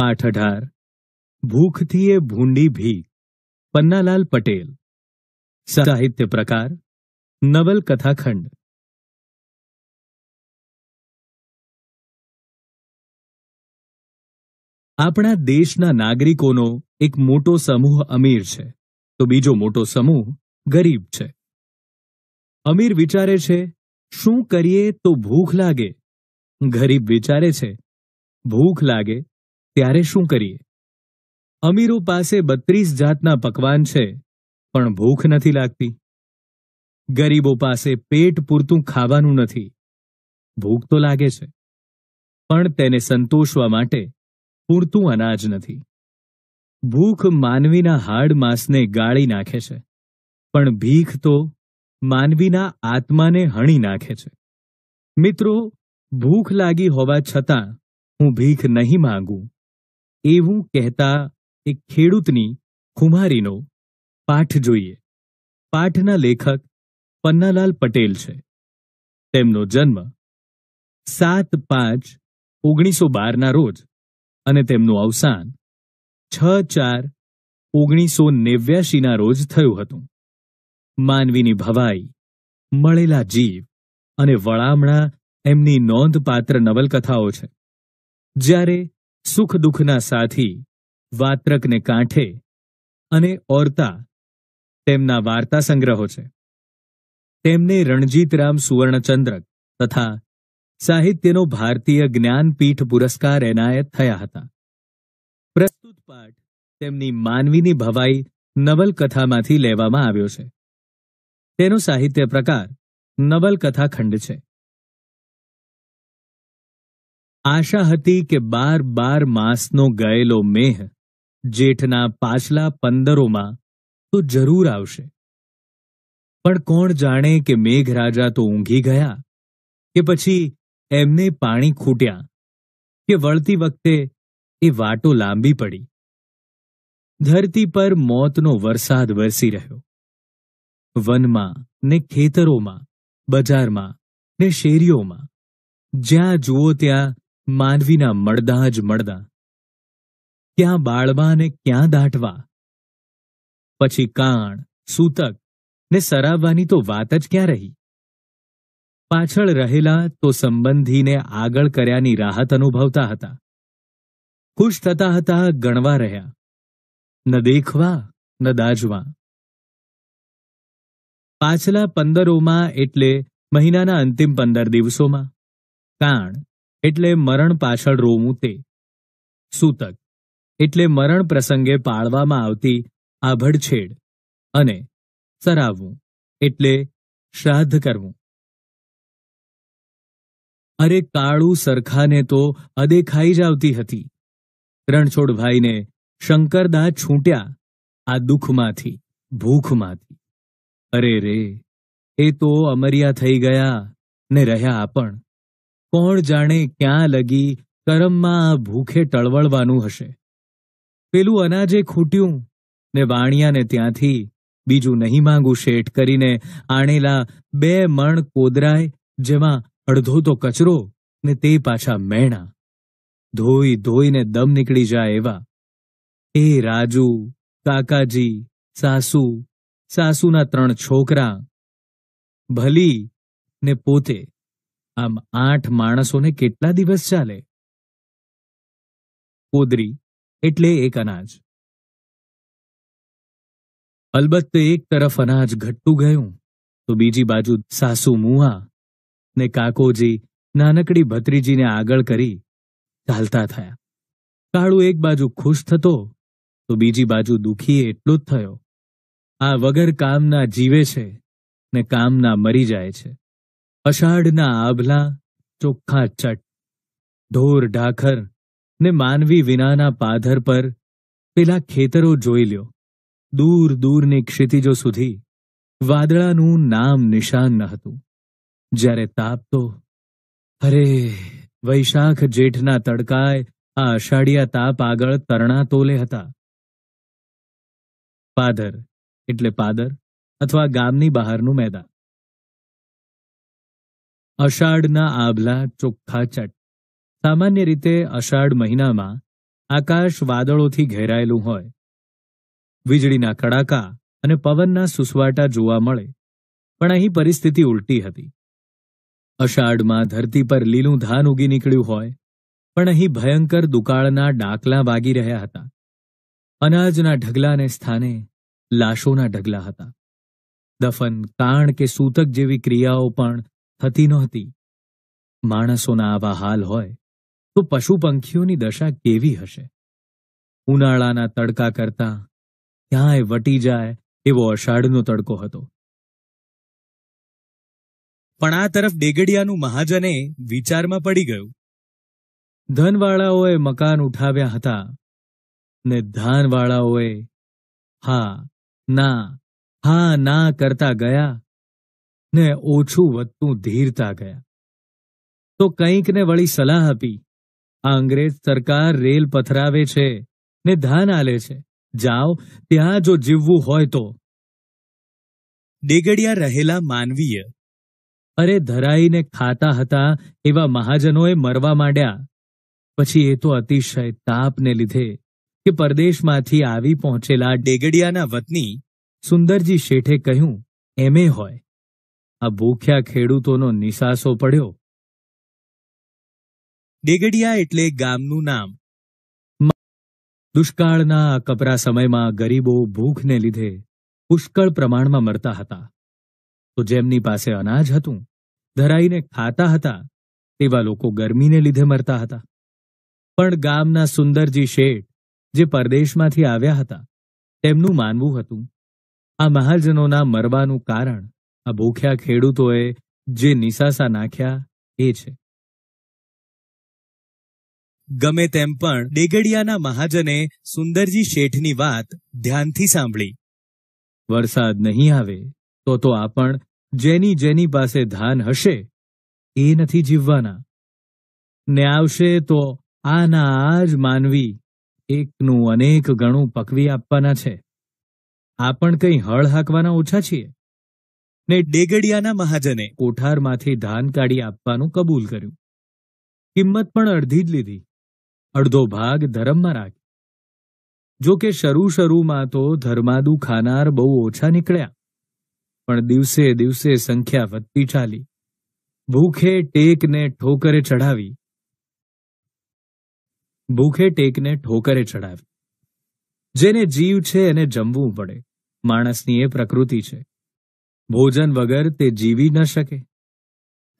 પાઠ અઢાર ભૂખથી એ ભૂંડી ભીખ પન્નાલાલ પટેલ સાહિત્ય પ્રકાર નવલકથાખંડ આપણા દેશના નાગરિકોનો એક મોટો સમૂહ અમીર છે તો બીજો મોટો સમૂહ ગરીબ છે અમીર વિચારે છે શું કરીએ તો ભૂખ લાગે ગરીબ વિચારે છે ભૂખ લાગે ત્યારે શું કરીએ અમીરો પાસે બત્રીસ જાતના પકવાન છે પણ ભૂખ નથી લાગતી ગરીબો પાસે પેટ પૂરતું ખાવાનું નથી ભૂખ તો લાગે છે પણ તેને સંતોષવા માટે પૂરતું અનાજ નથી ભૂખ માનવીના હાડ માંસને ગાળી નાખે છે પણ ભીખ તો માનવીના આત્માને હણી નાખે છે મિત્રો ભૂખ લાગી હોવા છતાં હું ભીખ નહીં માંગું એવું કહેતા એ ખેડૂતની ખુમારીનો પાઠ જોઈએ પાઠના લેખક પન્નાલાલ પટેલ છે તેમનો જન્મ સાત પાંચ ઓગણીસો બારના રોજ અને તેમનું અવસાન છ ચાર ઓગણીસો નેવ્યાશીના રોજ થયું હતું માનવીની ભવાઈ મળેલા જીવ અને વળામણા એમની નોંધપાત્ર નવલકથાઓ છે જ્યારે સુખ દુઃખના સાથી વાત્રકને કાંઠે અને ઓરતા તેમના વાર્તા સંગ્રહો છે તેમને રણજીતરામ સુવર્ણચંદ્રક તથા સાહિત્યનો ભારતીય જ્ઞાનપીઠ પુરસ્કાર એનાયત થયા હતા પ્રસ્તુત પાઠ તેમની માનવીની ભવાઈ નવલકથામાંથી લેવામાં આવ્યો છે તેનો સાહિત્ય પ્રકાર નવલકથા ખંડ છે આશા હતી કે બાર બાર માસનો ગયેલો મેહ જેઠના પાછલા પંદરોમાં તો જરૂર આવશે પણ કોણ જાણે કે મેઘરાજા તો ઊંઘી ગયા કે પછી એમને પાણી ખૂટ્યા કે વળતી વખતે એ વાટો લાંબી પડી ધરતી પર મોતનો વરસાદ વરસી રહ્યો વનમાં ને ખેતરોમાં બજારમાં ને શેરીઓમાં જ્યાં જુઓ ત્યાં માનવીના મળદા જ મળદા ક્યાં બાળવા અને ક્યાં દાટવા પછી કાણ સૂતક ને સરાવવાની તો વાત જ ક્યાં રહી પાછળ રહેલા તો સંબંધીને આગળ કર્યાની રાહત અનુભવતા હતા ખુશ થતા હતા ગણવા રહ્યા ન દેખવા ન દાજવા પાછલા પંદરોમાં એટલે મહિનાના અંતિમ પંદર દિવસોમાં કાણ એટલે મરણ પાછળ રોવું તે સૂતક એટલે મરણ પ્રસંગે પાળવામાં આવતી આભડછેડ અને સરાવવું એટલે શ્રાદ્ધ કરવું અરે કાળું સરખાને તો અદેખાઈ જ આવતી હતી રણછોડભાઈને શંકરદા છૂટ્યા આ દુઃખમાંથી ભૂખમાંથી અરે રે એ તો અમરિયા થઈ ગયા ને રહ્યા પણ કોણ જાણે ક્યાં લગી કરમમાં આ ભૂખે ટળવળવાનું હશે પેલું અનાજે ખૂટ્યું ને વાણિયાને ત્યાંથી બીજું નહીં માંગું શેઠ કરીને આણેલા બે મણ કોદરાય જેમાં અડધો તો કચરો ને તે પાછા મેણા ધોઈ ધોઈને દમ નીકળી જાય એવા એ રાજુ કાકાજી સાસુ સાસુના ત્રણ છોકરા ભલી ને પોતે આમ આઠ માણસોને કેટલા દિવસ ચાલે કોદરી એટલે એક અનાજ અલબત્ત એક તરફ અનાજ ઘટતું ગયું તો બીજી બાજુ સાસુ મુઆ ને કાકોજી નાનકડી ભત્રીજીને આગળ કરી ચાલતા થયા કાળુ એક બાજુ ખુશ થતો તો બીજી બાજુ દુઃખી એટલો જ થયો આ વગર કામના જીવે છે ને કામના મરી જાય છે અષાઢના આભલા ચોખ્ખા ચટ ઢોર ઢાખર ને માનવી વિનાના પાધર પર પેલા ખેતરો જોઈ લ્યો દૂર દૂરની ક્ષિતિજો સુધી વાદળાનું નામ નિશાન ન હતું જ્યારે તાપતો અરે વૈશાખ જેઠના તડકાય આ અષાઢિયા તાપ આગળ તરણા તોલે હતા પાદર એટલે પાદર અથવા ગામની બહારનું મેદાન અષાઢના આભલા ચોખ્ખા ચટ સામાન્ય રીતે અષાઢ મહિનામાં આકાશ વાદળોથી ઘેરાયેલું હોય વીજળીના કડાકા અને પવનના સુસવાટા જોવા મળે પણ અહીં પરિસ્થિતિ ઉલટી હતી અષાઢમાં ધરતી પર લીલું ધાન ઉગી નીકળ્યું હોય પણ અહીં ભયંકર દુકાળના ડાકલા વાગી રહ્યા હતા અનાજના ઢગલાને સ્થાને લાશોના ઢગલા હતા દફન કાણ કે સૂતક જેવી ક્રિયાઓ પણ થતી નહોતી માણસોના આવા હાલ હોય તો પશુ પંખીઓની દશા કેવી હશે ઉનાળાના તડકા કરતા ક્યાંય વટી જાય એવો અષાઢનો તડકો હતો પણ આ તરફ ડેગડિયાનું મહાજને વિચારમાં પડી ગયું ધનવાળાઓએ મકાન ઉઠાવ્યા હતા ને ધાનવાળાઓએ હા ના હા ના કરતા ગયા ને ઓછું વધતું ધીરતા ગયા તો કંઈક ને વળી સલાહ આપી આ અંગ્રેજ સરકાર રેલ પથરાવે છે ને ધાન આલે છે જાઓ ત્યાં જો જીવવું હોય તો ડેગડિયા રહેલા માનવીય અરે ધરાઈને ખાતા હતા એવા મહાજનોએ મરવા માંડ્યા પછી એ તો અતિશય તાપને લીધે કે પરદેશમાંથી આવી પહોંચેલા ડેગડિયાના વતની સુંદરજી શેઠે કહ્યું એમે હોય આ ભૂખ્યા ખેડૂતોનો નિશાસો પડ્યો ડેગડિયા એટલે ગામનું નામ દુષ્કાળના આ કપરા સમયમાં ગરીબો ભૂખને લીધે પુષ્કળ પ્રમાણમાં મરતા હતા તો જેમની પાસે અનાજ હતું ધરાઈને ખાતા હતા તેવા લોકો ગરમીને લીધે મરતા હતા પણ ગામના સુંદરજી શેઠ જે પરદેશમાંથી આવ્યા હતા તેમનું માનવું હતું આ મહાજનોના મરવાનું કારણ આ ભૂખ્યા ખેડૂતોએ જે નિશાસા નાખ્યા એ છે ગમે તેમ પણ ડેગડિયાના મહાજને સુંદરજી શેઠની વાત ધ્યાનથી સાંભળી વરસાદ નહીં આવે તો તો આપણ જેની જેની પાસે ધાન હશે એ નથી જીવવાના ને આવશે તો આના આ જ માનવી એકનું અનેક ગણું પકવી આપવાના છે આપણ કંઈ હળ હાંકવાના ઓછા છીએ ને ડેગડિયાના મહાજને કોઠારમાંથી ધાન કાઢી આપવાનું કબૂલ કર્યું કિંમત પણ અડધી જ લીધી અડધો ભાગ ધરમમાં રાખી જો કે શરૂ શરૂમાં તો ધર્માદુ ખાનાર બહુ ઓછા નીકળ્યા પણ દિવસે દિવસે સંખ્યા વધતી ચાલી ભૂખે ટેકને ઠોકરે ચઢાવી ભૂખે ટેકને ઠોકરે ચઢાવી જેને જીવ છે એને જમવું પડે માણસની એ પ્રકૃતિ છે ભોજન વગર તે જીવી ન શકે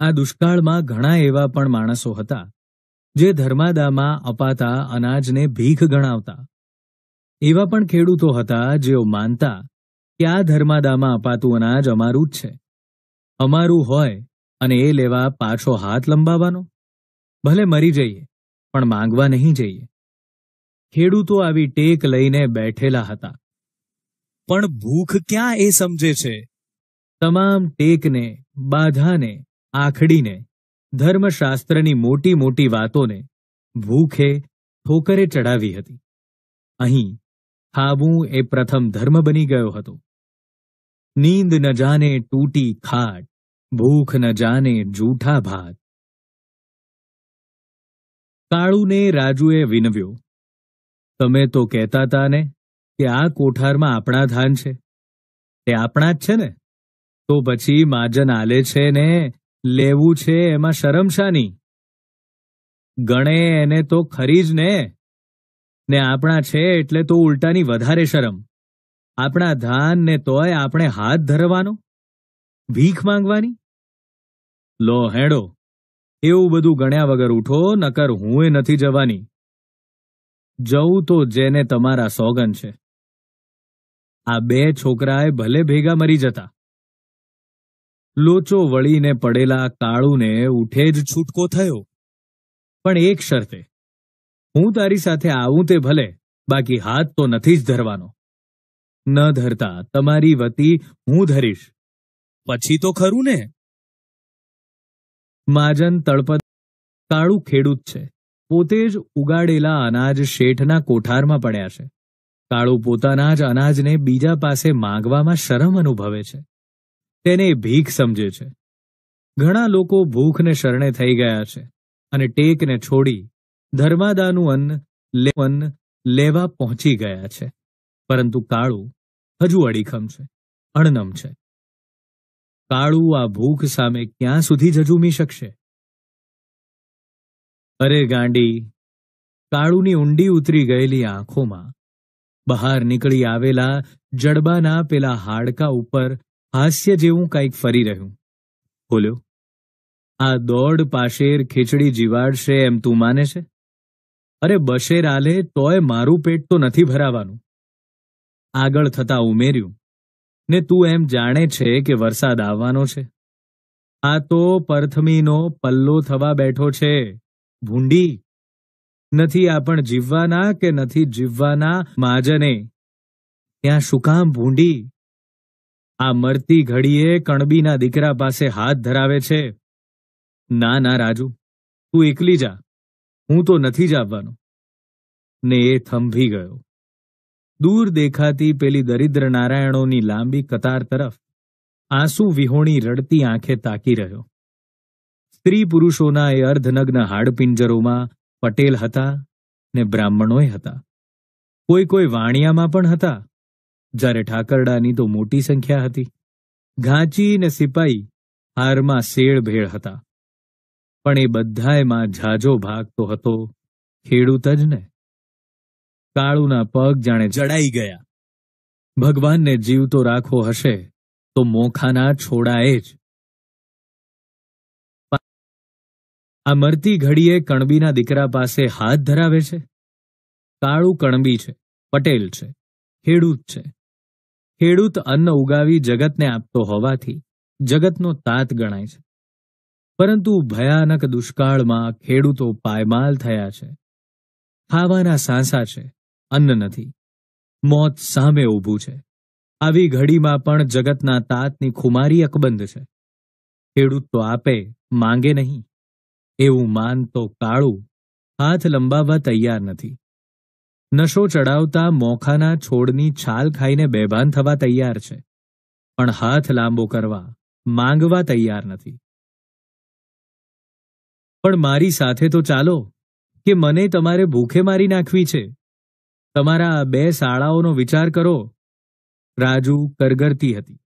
આ દુષ્કાળમાં ઘણા એવા પણ માણસો હતા જે ધર્માદામાં અપાતા અનાજને ભીખ ગણાવતા એવા પણ ખેડૂતો હતા જેઓ માનતા કે આ ધર્માદામાં અપાતું અનાજ અમારું જ છે અમારું હોય અને એ લેવા પાછો હાથ લંબાવવાનો ભલે મરી જઈએ પણ માંગવા નહીં જઈએ ખેડૂતો આવી ટેક લઈને બેઠેલા હતા પણ ભૂખ ક્યાં એ સમજે છે તમામ ટેકને બાધાને આખડીને ધર્મશાસ્ત્રની મોટી મોટી વાતોને ભૂખે ઠોકરે ચડાવી હતી અહીં ખાવું એ પ્રથમ ધર્મ બની ગયો હતો નીંદ ન જાને તૂટી ખાટ ભૂખ ન જાને જૂઠા ભાત કાળુને રાજુએ વિનવ્યો તમે તો કહેતા હતા ને કે આ કોઠારમાં આપણા ધાન છે તે આપણા જ છે ને તો પછી માજન આલે છે ને લેવું છે એમાં શરમશાની ગણે એને તો ખરી જ ને ને આપણા છે એટલે તો ઉલટાની વધારે શરમ આપણા ધાન ને તોય આપણે હાથ ધરવાનો ભીખ માંગવાની લો હેડો એવું બધું ગણ્યા વગર ઉઠો નકર હું એ નથી જવાની જવું તો જેને તમારા સોગન છે આ બે છોકરાએ ભલે ભેગા મરી જતા લોચો વળીને પડેલા કાળુને ઉઠે જ છૂટકો થયો પણ એક શરતે હું તારી સાથે આવું તે ભલે બાકી હાથ તો નથી જ ધરવાનો ન ધરતા તમારી વતી હું ધરીશ પછી તો ખરું ને માજન તળપત કાળું ખેડૂત છે પોતે જ ઉગાડેલા અનાજ શેઠના કોઠારમાં પડ્યા છે કાળું પોતાના જ અનાજને બીજા પાસે માંગવામાં શરમ અનુભવે છે તેને ભીખ સમજે છે ઘણા લોકો ભૂખને શરણે થઈ ગયા છે અને ટેકને છોડી ધર્માદાનું અન્ન લેવન લેવા પહોંચી ગયા છે પરંતુ કાળું હજુ અડીખમ છે અણનમ છે કાળું આ ભૂખ સામે ક્યાં સુધી જજુમી શકશે અરે ગાંડી કાળુની ઊંડી ઉતરી ગયેલી આંખોમાં બહાર નીકળી આવેલા જડબાના પેલા હાડકા ઉપર હાસ્ય જેવું કંઈક ફરી રહ્યું બોલ્યો આ દોડ પાશેર ખીચડી જીવાડશે એમ તું માને છે અરે બશેર આલે તોય મારું પેટ તો નથી ભરાવાનું આગળ થતા ઉમેર્યું ને તું એમ જાણે છે કે વરસાદ આવવાનો છે આ તો પરથમીનો પલ્લો થવા બેઠો છે ભૂંડી નથી આ પણ જીવવાના કે નથી જીવવાના માજને ત્યાં શું કામ ભૂંડી આ મરતી ઘડીએ કણબીના દીકરા પાસે હાથ ધરાવે છે ના ના રાજુ તું એકલી જા હું તો નથી જ આવવાનો ને એ થંભી ગયો દૂર દેખાતી પેલી દરિદ્ર નારાયણોની લાંબી કતાર તરફ આંસુ વિહોણી રડતી આંખે તાકી રહ્યો સ્ત્રી પુરુષોના એ અર્ધનગ્ન હાડપિંજરોમાં પટેલ હતા ને બ્રાહ્મણોય હતા કોઈ કોઈ વાણિયામાં પણ હતા જ્યારે ઠાકરડાની તો મોટી સંખ્યા હતી ઘાંચી ને સિપાઈ હારમાં શેળભેળ હતા પણ એ બધાયમાં ઝાઝો ભાગ તો હતો ખેડૂત જ ને કાળુના પગ જાણે જડાઈ ગયા ભગવાનને જીવતો રાખવો હશે તો મોખાના છોડાએ જ આ મરતી ઘડીએ કણબીના દીકરા પાસે હાથ ધરાવે છે કાળુ કણબી છે પટેલ છે ખેડૂત છે ખેડૂત અન્ન ઉગાવી જગતને આપતો હોવાથી જગતનો તાત ગણાય છે પરંતુ ભયાનક દુષ્કાળમાં ખેડૂતો પાયમાલ થયા છે ખાવાના સાંસા છે અન્ન નથી મોત સામે ઊભું છે આવી ઘડીમાં પણ જગતના તાતની ખુમારી અકબંધ છે ખેડૂત તો આપે માંગે નહીં એવું માન તો કાળું હાથ લંબાવવા તૈયાર નથી નશો ચડાવતા મોખાના છોડની છાલ ખાઈને બેભાન થવા તૈયાર છે પણ હાથ લાંબો કરવા માંગવા તૈયાર નથી પણ મારી સાથે તો ચાલો કે મને તમારે ભૂખે મારી નાખવી છે તમારા બે શાળાઓનો વિચાર કરો રાજુ કરગરતી હતી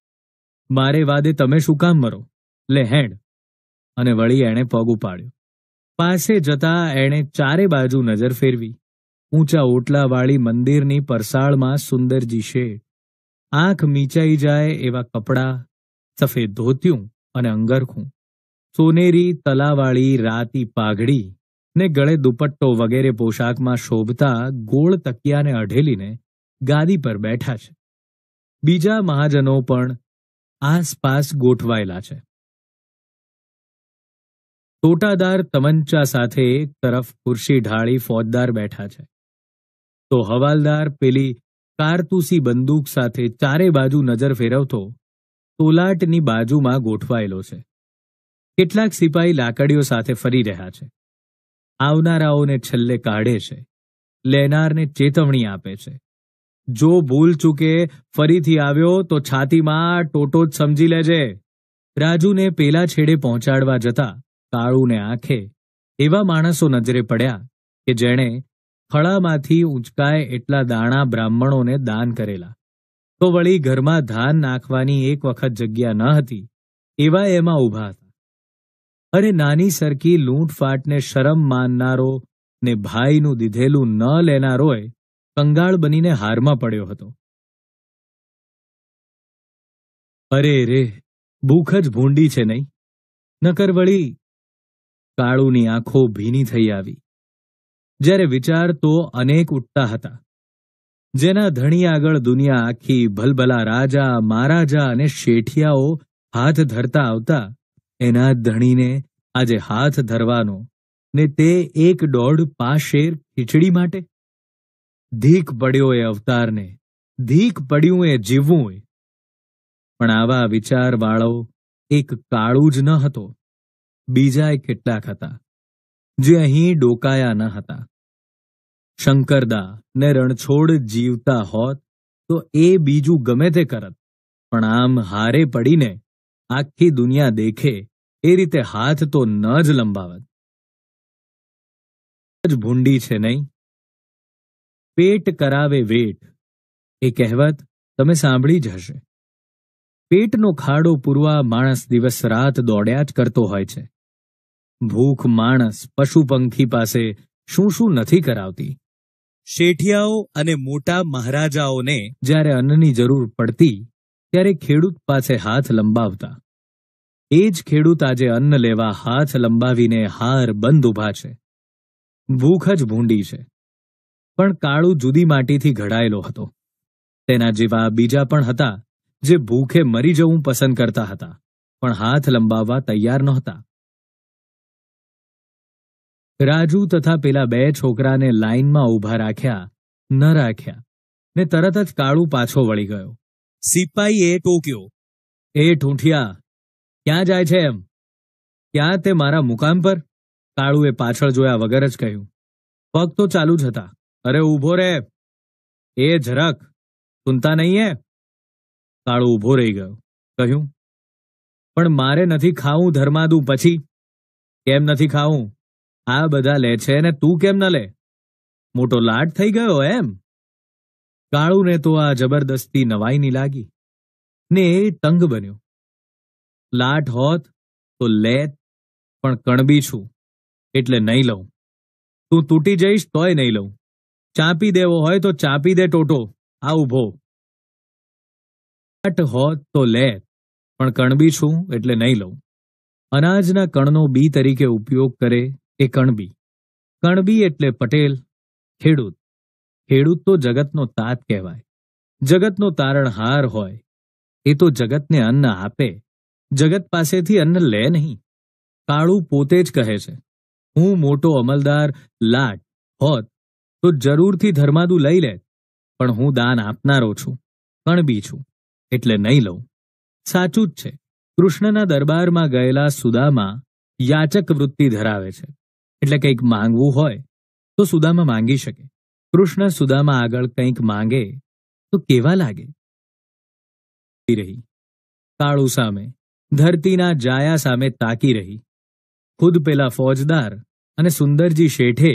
મારે વાદે તમે શું કામ મરો લે હેડ અને વળી એણે પગ ઉપાડ્યો પાસે જતા એણે ચારે બાજુ નજર ફેરવી ઊંચા ઓટલાવાળી મંદિરની પરસાળમાં સુંદરજી શેઠ આંખ મીચાઈ જાય એવા કપડાં સફેદ ધોત્યું અને અંગરખું સોનેરી તલાવાળી રાતી પાઘડી ને ગળે દુપટ્ટો વગેરે પોશાકમાં શોભતા ગોળ તકિયાને અઢેલીને ગાદી પર બેઠા છે બીજા મહાજનો પણ આસપાસ ગોઠવાયેલા છે તોટાદાર તમંચા સાથે એક તરફ ખુરશી ઢાળી ફોજદાર બેઠા છે તો હવાલદાર પેલી કારતૂસી બંદૂક સાથે ચારે બાજુ નજર ફેરવતો તોલાટની બાજુમાં ગોઠવાયેલો છે કેટલાક સિપાહી લાકડીઓ સાથે ફરી રહ્યા છે આવનારાઓને છેલ્લે કાઢે છે લેનારને ચેતવણી આપે છે જો ભૂલ ચૂકે ફરીથી આવ્યો તો છાતીમાં ટોટો જ સમજી લેજે રાજુને પેલા છેડે પહોંચાડવા જતા કાળુને આંખે એવા માણસો નજરે પડ્યા કે જેણે ફળામાંથી ઉંચકાય એટલા દાણા બ્રાહ્મણોને દાન કરેલા તો વળી ઘરમાં ધાન નાખવાની એક વખત જગ્યા ન હતી એવા એમાં ઊભા હતા અરે નાની સરખી લૂંટફાટને શરમ માનનારો ને ભાઈનું દીધેલું ન લેનારોએ કંગાળ બનીને હારમાં પડ્યો હતો અરે રે ભૂખ જ ભૂંડી છે નહીં નકર વળી કાળુની આંખો ભીની થઈ આવી જ્યારે વિચાર તો અનેક ઉઠતા હતા જેના ધણી આગળ દુનિયા આખી ભલભલા રાજા મહારાજા અને શેઠિયાઓ હાથ ધરતા આવતા એના ધણીને આજે હાથ ધરવાનો ને તે એક દોઢ પાશેર ખીચડી માટે ધીક પડ્યો એ અવતારને ધીક પડ્યું એ જીવવું એ પણ આવા વિચારવાળો એક કાળું જ ન હતો બીજા કેટલાક હતા જે અહીં ડોકાયા ન હતા શંકરદા ને રણછોડ જીવતા હોત તો એ બીજું ગમે તે કરત પણ આમ હારે પડીને આખી દુનિયા દેખે એ રીતે હાથ તો ન જ લંબાવત જ ભૂંડી છે નહીં પેટ કરાવે વેટ એ કહેવત તમે સાંભળી જ હશે પેટનો ખાડો પૂરવા માણસ દિવસ રાત દોડ્યા જ કરતો હોય છે ભૂખ માણસ પશુ પંખી પાસે શું શું નથી કરાવતી શેઠિયાઓ અને મોટા મહારાજાઓને જ્યારે અન્નની જરૂર પડતી ત્યારે ખેડૂત પાસે હાથ લંબાવતા એ જ ખેડૂત આજે અન્ન લેવા હાથ લંબાવીને હાર બંધ ઉભા છે ભૂખ જ ભૂંડી છે પણ કાળું જુદી માટીથી ઘડાયેલો હતો તેના જેવા બીજા પણ હતા જે ભૂખે મરી જવું પસંદ કરતા હતા પણ હાથ લંબાવવા તૈયાર નહોતા રાજુ તથા પેલા બે છોકરાને લાઇનમાં ઊભા રાખ્યા ન રાખ્યા ને તરત જ કાળુ પાછો વળી ગયો સિપાહીએ ટોક્યો એ ઠૂંઠિયા ક્યાં જાય છે એમ ક્યાં તે મારા મુકામ પર કાળુએ પાછળ જોયા વગર જ કહ્યું પગ તો ચાલુ જ હતા અરે ઊભો રે એ જરાક સુનતા નહીં હે કાળુ ઊભો રહી ગયો કહ્યું પણ મારે નથી ખાવું ધર્માદું પછી કેમ નથી ખાવું આ બધા લે છે ને તું કેમ ન લે મોટો લાડ થઈ ગયો એમ કાળુને તો આ જબરદસ્તી નવાઈની લાગી ને એ તંગ બન્યો લાટ હોત તો લેત પણ કણબી છું એટલે નહીં લઉં તું તૂટી જઈશ તોય નહીં લઉં ચાંપી દેવો હોય તો ચાંપી દે ટોટો આ ઉભો લાટ હોત તો લેત પણ કણબી છું એટલે નહીં લઉં અનાજના કણનો બી તરીકે ઉપયોગ કરે એ કણબી કણબી એટલે પટેલ ખેડૂત ખેડૂત તો જગતનો તાત કહેવાય જગતનો તારણહાર હોય એ તો જગતને અન્ન આપે જગત પાસેથી અન્ન લે નહીં કાળું પોતે જ કહે છે હું મોટો અમલદાર લાટ હોત તો જરૂરથી ધર્માદુ લઈ લે પણ હું દાન આપનારો છું કણબી છું એટલે નહીં લઉં સાચું જ છે કૃષ્ણના દરબારમાં ગયેલા સુદામા યાચક વૃત્તિ ધરાવે છે એટલે કંઈક માંગવું હોય તો સુદામા માંગી શકે કૃષ્ણ સુદામા આગળ કંઈક માંગે તો કેવા લાગે રહી કાળુ સામે ધરતીના જાયા સામે તાકી રહી ખુદ પેલા ફોજદાર અને સુંદરજી શેઠે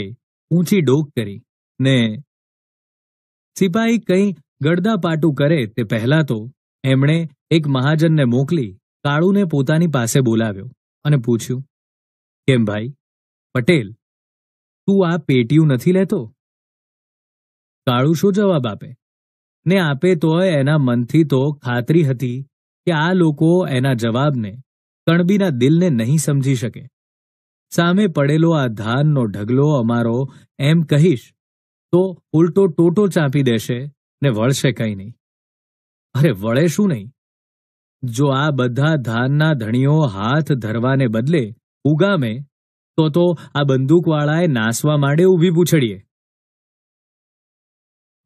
ઊંચી ડોક કરી ને સિપાહી કંઈ ગડદાપાટું કરે તે પહેલા તો એમણે એક મહાજનને મોકલી કાળુને પોતાની પાસે બોલાવ્યો અને પૂછ્યું કેમ ભાઈ પટેલ તું આ પેટીયું નથી લેતો કાળુ શું જવાબ આપે ને આપે તોય એના મનથી તો ખાતરી હતી કે આ લોકો એના જવાબને કણબીના દિલને નહીં સમજી શકે સામે પડેલો આ ધાનનો ઢગલો અમારો એમ કહીશ તો ઉલટો ટોટો ચાંપી દેશે ને વળશે કંઈ નહીં અરે વળે શું નહીં જો આ બધા ધાનના ધણીઓ હાથ ધરવાને બદલે ઉગામે તો તો આ બંદૂકવાળાએ નાસવા માંડે ઊભી પૂછડીએ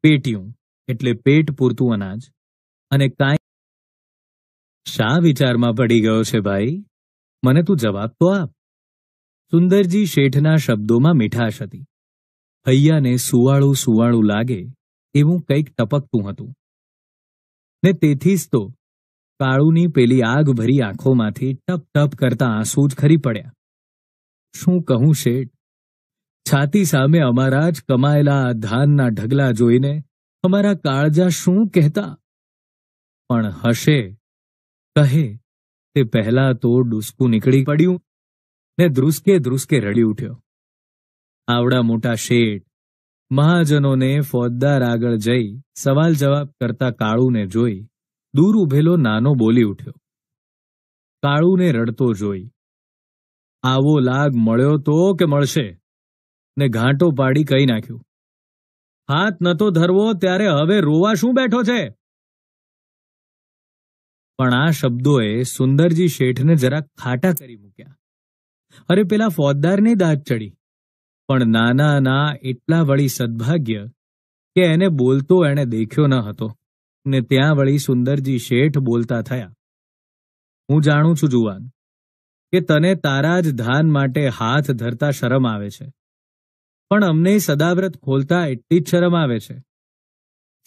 પેટિયું એટલે પેટ પૂરતું અનાજ અને કાંઈ શા વિચારમાં પડી ગયો છે ભાઈ મને તું જવાબ તો આપ સુંદરજી શેઠના શબ્દોમાં મીઠાશ હતી ભૈયાને સુવાળું સુવાળું લાગે એવું કંઈક ટપકતું હતું ને તેથી જ તો કાળુની પેલી આગ ભરી આંખોમાંથી ટપ ટપ કરતા આંસુ જ ખરી પડ્યા શું કહું શેઠ છાતી સામે અમારા જ કમાયેલા ધાનના ઢગલા જોઈને અમારા કાળજા શું કહેતા પણ હશે કહે તે પહેલા તો ડુસકું નીકળી પડ્યું ને ધ્રુસકે ધ્રુસકે રડી ઉઠ્યો આવડા મોટા શેઠ મહાજનોને ફોજદાર આગળ જઈ સવાલ જવાબ કરતા કાળુને જોઈ દૂર ઉભેલો નાનો બોલી ઉઠ્યો કાળુને રડતો જોઈ આવો લાગ મળ્યો તો કે મળશે ને ઘાંટો પાડી કહી નાખ્યું હાથ નતો ધરવો ત્યારે હવે રોવા શું બેઠો છે પણ આ શબ્દોએ સુંદરજી શેઠને જરાક ખાટા કરી મૂક્યા અરે પેલા ફોજદારની દાંત ચડી પણ નાના ના એટલા વળી સદભાગ્ય કે એને બોલતો એણે દેખ્યો ન હતો ને ત્યાં વળી સુંદરજી શેઠ બોલતા થયા હું જાણું છું જુવાન કે તને તારા જ ધાન માટે હાથ ધરતા શરમ આવે છે પણ અમને સદાવ્રત ખોલતા એટલી જ શરમ આવે છે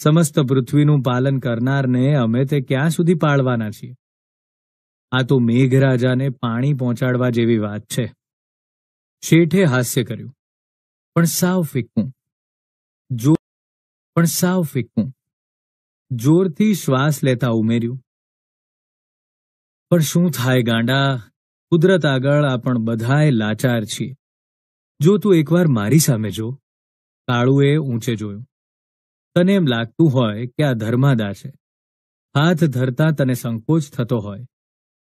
સમસ્ત પૃથ્વીનું પાલન કરનારને અમે તે ક્યાં સુધી પાળવાના છીએ આ તો મેઘરાજાને પાણી પહોંચાડવા જેવી વાત છે શેઠે હાસ્ય કર્યું પણ સાવ ફીકું જો પણ સાવ ફીકું જોરથી શ્વાસ લેતા ઉમેર્યું પણ શું થાય ગાંડા કુદરત આગળ આપણ બધાએ લાચાર છીએ જો તું એકવાર મારી સામે જો કાળુએ ઊંચે જોયું તને એમ લાગતું હોય કે આ ધર્માદા છે હાથ ધરતા તને સંકોચ થતો હોય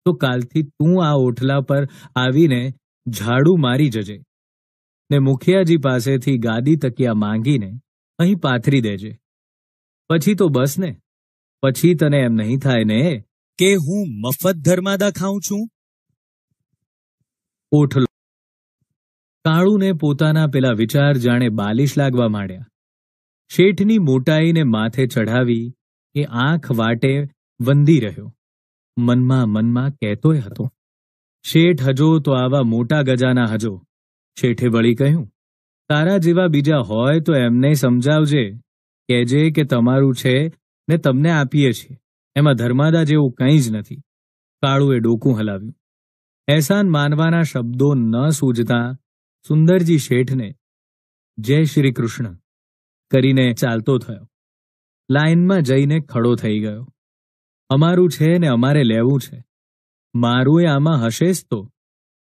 તો કાલથી તું આ ઓઠલા પર આવીને ઝાડુ મારી જજે ને મુખિયાજી પાસેથી ગાદી તકિયા માંગીને અહીં પાથરી દેજે પછી તો બસ ને પછી તને એમ નહીં થાય ને કે હું મફત ધર્માદા ખાઉં છું ઓઠલો કાળુને પોતાના પેલા વિચાર જાણે બાલિશ લાગવા માંડ્યા શેઠની મોટાઈને માથે ચઢાવી એ આંખ વાટે વંદી રહ્યો મનમાં મનમાં કહેતોય હતો શેઠ હજો તો આવા મોટા ગજાના હજો શેઠે વળી કહ્યું તારા જેવા બીજા હોય તો એમને સમજાવજે કહેજે કે તમારું છે ને તમને આપીએ છીએ એમાં ધર્માદા જેવું કંઈ જ નથી કાળુએ ડોકું હલાવ્યું એહસાન માનવાના શબ્દો ન સૂજતા સુંદરજી શેઠને જય શ્રી કૃષ્ણ કરીને ચાલતો થયો લાઇનમાં જઈને ખડો થઈ ગયો અમારું છે ને અમારે લેવું છે મારું એ આમાં હશે જ તો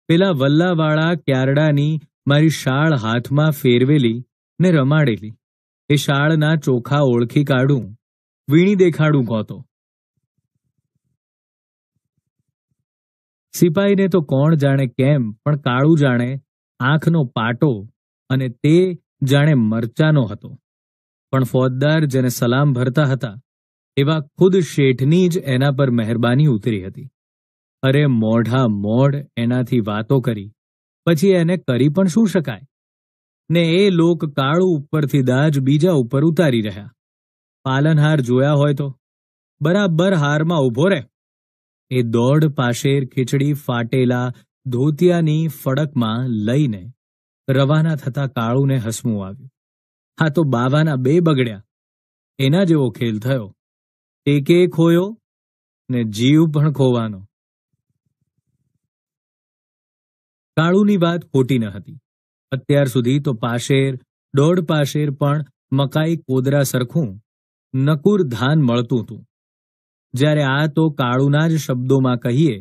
પેલા વલ્લાવાળા ક્યારડાની મારી શાળ હાથમાં ફેરવેલી ને રમાડેલી એ શાળના ચોખા ઓળખી કાઢું વીણી દેખાડું ગોતો સિપાહીને તો કોણ જાણે કેમ પણ કાળું જાણે આંખનો પાટો અને તે જાણે મરચાનો હતો પણ ફોજદાર જેને સલામ ભરતા હતા એવા ખુદ શેઠની જ એના પર મહેરબાની ઉતરી હતી અરે મોઢા મોઢ એનાથી વાતો કરી પછી એને કરી પણ શું શકાય ને એ લોક કાળું ઉપરથી દાજ બીજા ઉપર ઉતારી રહ્યા પાલનહાર જોયા હોય તો બરાબર હારમાં ઊભો રહે એ દોઢ પાશેર ખીચડી ફાટેલા ધોતિયાની ફડકમાં લઈને રવાના થતા કાળુને હસવું આવ્યું હા તો બાવાના બે બગડ્યા એના જેવો ખેલ થયો ટેકે ખોયો ને જીવ પણ ખોવાનો કાળુની વાત ખોટી ન હતી અત્યાર સુધી તો પાશેર દોઢ પાશેર પણ મકાઈ કોદરા સરખું નકુર ધાન મળતું હતું જ્યારે આ તો કાળુના જ શબ્દોમાં કહીએ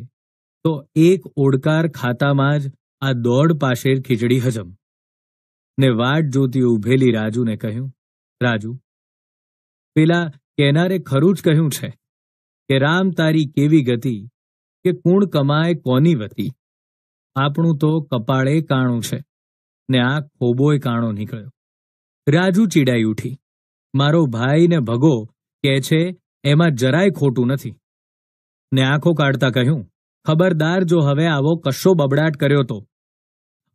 તો એક ઓડકાર ખાતામાં જ આ દોડ પાશેર ખીચડી હજમ ને વાટ જોતી ઉભેલી રાજુને કહ્યું રાજુ પેલા કેનારે ખરું જ કહ્યું છે કે રામ તારી કેવી ગતિ કે કુણ કમાય કોની વતી આપણું તો કપાળે કાણું છે ને આ ખોબોય કાણો નીકળ્યો રાજુ ચીડાઈ ઉઠી મારો ભાઈ ને ભગો કે છે એમાં જરાય ખોટું નથી ને આંખો કાઢતા કહ્યું ખબરદાર જો હવે આવો કશો બબડાટ કર્યો તો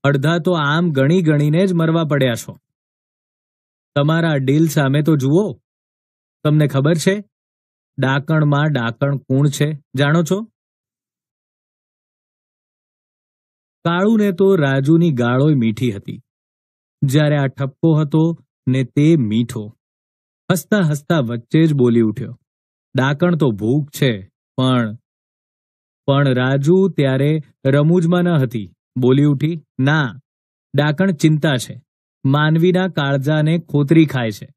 અડધા તો આમ ગણી ગણીને જ મરવા પડ્યા છો તમારા ડીલ સામે તો જુઓ તમને ખબર છે ડાકણમાં ડાકણ કોણ છે જાણો છો કાળુને તો રાજુની ગાળોય મીઠી હતી જ્યારે આ ઠપકો હતો ને તે મીઠો હસતા હસતા વચ્ચે જ બોલી ઉઠ્યો ડાકણ તો ભૂખ છે પણ પણ રાજુ ત્યારે રમૂજમાં ન હતી બોલી ઉઠી ના ડાકણ ચિંતા છે માનવીના કાળજાને ખોતરી ખાય છે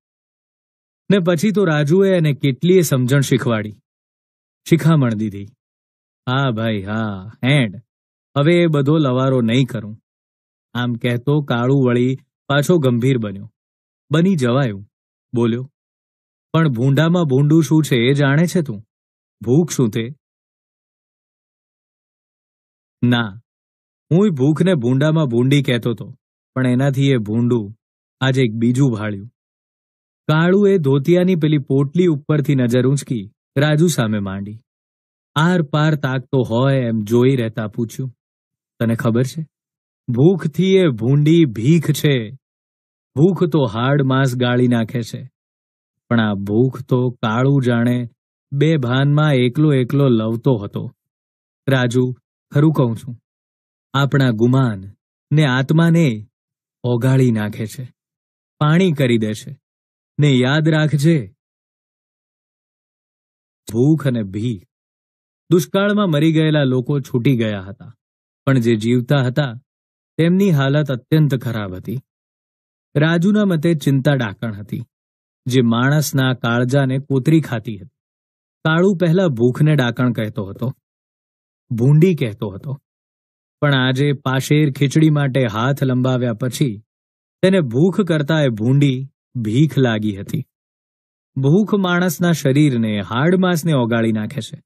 ને પછી તો રાજુએ એને કેટલીય સમજણ શીખવાડી શિખામણ દીધી હા ભાઈ હા એન્ડ હવે એ બધો લવારો નહીં કરું આમ કહેતો કાળું વળી પાછો ગંભીર બન્યો બની જવાયું બોલ્યો પણ ભૂંડામાં ભૂંડું શું છે એ જાણે છે તું ભૂખ શું તે ના હું ભૂખને ભૂંડામાં ભૂંડી કહેતો હતો પણ એનાથી એ ભૂંડું આજે એક બીજું ભાળ્યું કાળું એ ધોતિયાની પેલી પોટલી ઉપરથી નજર ઊંચકી રાજુ સામે માંડી આર પાર તાકતો હોય એમ જોઈ રહેતા પૂછ્યું તને ખબર છે ભૂખથી એ ભૂંડી ભીખ છે ભૂખ તો હાડ માંસ ગાળી નાખે છે પણ આ ભૂખ તો કાળું જાણે બે ભાનમાં એકલો એકલો લવતો હતો રાજુ ખરું કહું છું આપણા ગુમાન ને આત્માને ઓગાળી નાખે છે પાણી કરી દે છે ને યાદ રાખજે ભૂખ અને ભી દુષ્કાળમાં મરી ગયેલા લોકો છૂટી ગયા હતા પણ જે જીવતા હતા તેમની હાલત અત્યંત ખરાબ હતી રાજુના મતે ચિંતા ડાકણ હતી જે માણસના કાળજાને કોતરી ખાતી હતી કાળુ પહેલા ભૂખને ડાકણ કહેતો હતો ભૂંડી કહેતો હતો પણ આજે પાશેર ખીચડી માટે હાથ લંબાવ્યા પછી તેને ભૂખ કરતાંય ભૂંડી ભીખ લાગી હતી ભૂખ માણસના શરીરને હાડમાસને ઓગાળી નાખે છે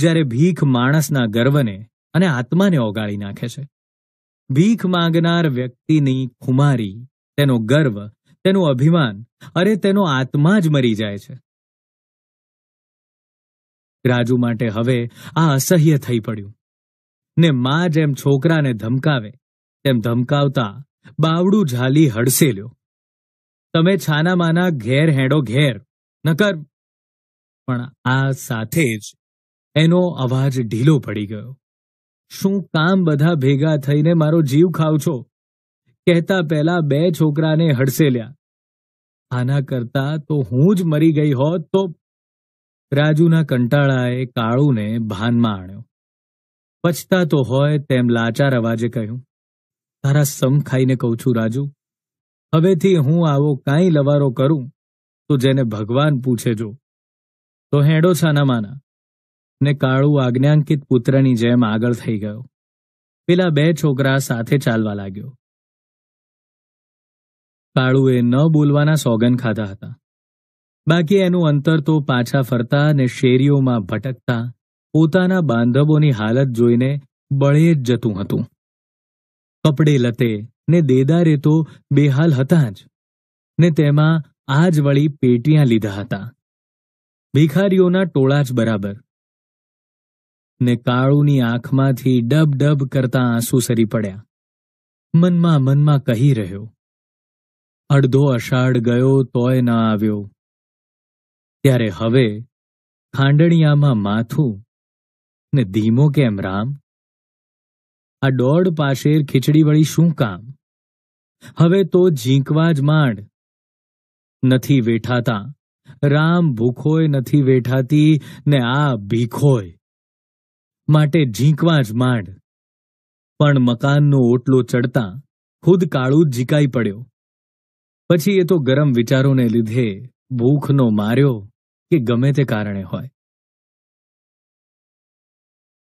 જ્યારે ભીખ માણસના ગર્વને અને આત્માને ઓગાળી નાખે છે ભીખ માંગનાર વ્યક્તિની ખુમારી તેનો ગર્વ તેનું અભિમાન અરે તેનો આત્મા જ મરી જાય છે રાજુ માટે હવે આ અસહ્ય થઈ પડ્યું ને મા જેમ છોકરાને ધમકાવે તેમ ધમકાવતા બાવડું ઝાલી હડસેલ્યો તમે છાનામાના ઘેર હેડો ઘેર નકર પણ આ સાથે જ એનો અવાજ ઢીલો પડી ગયો શું કામ બધા ભેગા થઈને મારો જીવ ખાવ છો કહેતા પહેલા બે છોકરાને હડસેલ્યા આના કરતા તો હું જ મરી ગઈ હોત તો રાજુના કંટાળાએ કાળુને ભાનમાં આણ્યો પછતા તો હોય તેમ લાચાર અવાજે કહ્યું તારા સમ ખાઈને કહું છું રાજુ હવેથી હું આવો કાંઈ લવારો કરું તો જેને ભગવાન પૂછે જો તો હેડો માના ને કાળુ આજ્ઞાંકિત પુત્રની જેમ આગળ થઈ ગયો પેલા બે છોકરા સાથે ચાલવા લાગ્યો કાળુએ ન બોલવાના સોગન ખાધા હતા બાકી એનું અંતર તો પાછા ફરતા ને શેરીઓમાં ભટકતા પોતાના બાંધવોની હાલત જોઈને બળે જ જતું હતું કપડે લતે ને દેદારે તો બેહાલ હતા જ ને તેમાં આજ વળી પેટિયા લીધા હતા ભિખારીઓના ટોળા જ બરાબર ને કાળુની આંખમાંથી ડબ ડબ કરતા આંસુ સરી પડ્યા મનમાં મનમાં કહી રહ્યો અડધો અષાઢ ગયો તોય ના આવ્યો ત્યારે હવે ખાંડણિયામાં માથું ને ધીમો કેમ રામ આ દોઢ પાશેર ખીચડી વળી શું કામ હવે તો ઝીંકવા જ માંડ નથી વેઠાતા રામ ભૂખોય નથી વેઠાતી ને આ ભીખોય માટે ઝીંકવા જ માંડ પણ મકાનનો ઓટલો ચડતા ખુદ કાળું જીકાઈ પડ્યો પછી એ તો ગરમ વિચારોને લીધે ભૂખનો માર્યો કે ગમે તે કારણે હોય